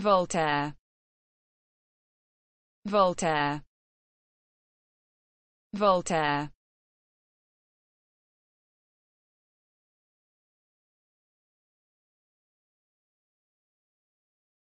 Voltaire Voltaire Voltaire